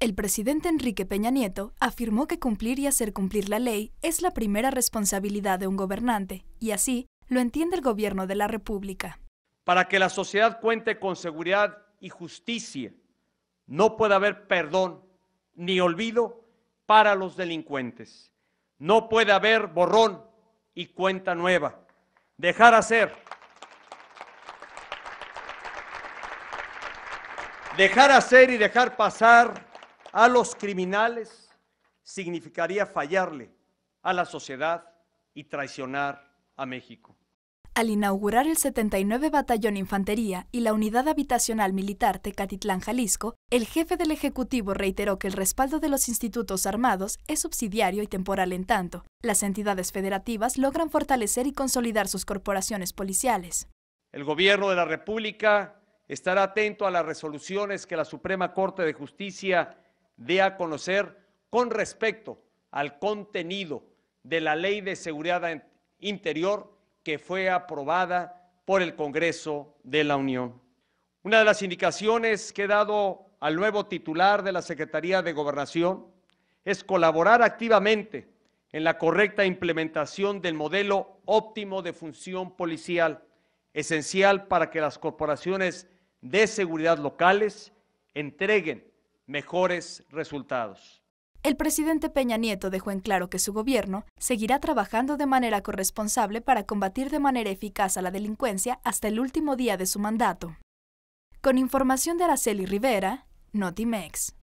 El presidente Enrique Peña Nieto afirmó que cumplir y hacer cumplir la ley es la primera responsabilidad de un gobernante, y así lo entiende el gobierno de la República. Para que la sociedad cuente con seguridad y justicia, no puede haber perdón ni olvido para los delincuentes. No puede haber borrón y cuenta nueva. Dejar hacer. Dejar hacer y dejar pasar a los criminales significaría fallarle a la sociedad y traicionar a México. Al inaugurar el 79 Batallón Infantería y la Unidad Habitacional Militar Tecatitlán, Jalisco, el jefe del Ejecutivo reiteró que el respaldo de los institutos armados es subsidiario y temporal en tanto. Las entidades federativas logran fortalecer y consolidar sus corporaciones policiales. El Gobierno de la República estará atento a las resoluciones que la Suprema Corte de Justicia de a conocer con respecto al contenido de la Ley de Seguridad Interior que fue aprobada por el Congreso de la Unión. Una de las indicaciones que he dado al nuevo titular de la Secretaría de Gobernación es colaborar activamente en la correcta implementación del modelo óptimo de función policial, esencial para que las corporaciones de seguridad locales entreguen mejores resultados. El presidente Peña Nieto dejó en claro que su gobierno seguirá trabajando de manera corresponsable para combatir de manera eficaz a la delincuencia hasta el último día de su mandato. Con información de Araceli Rivera, Notimex.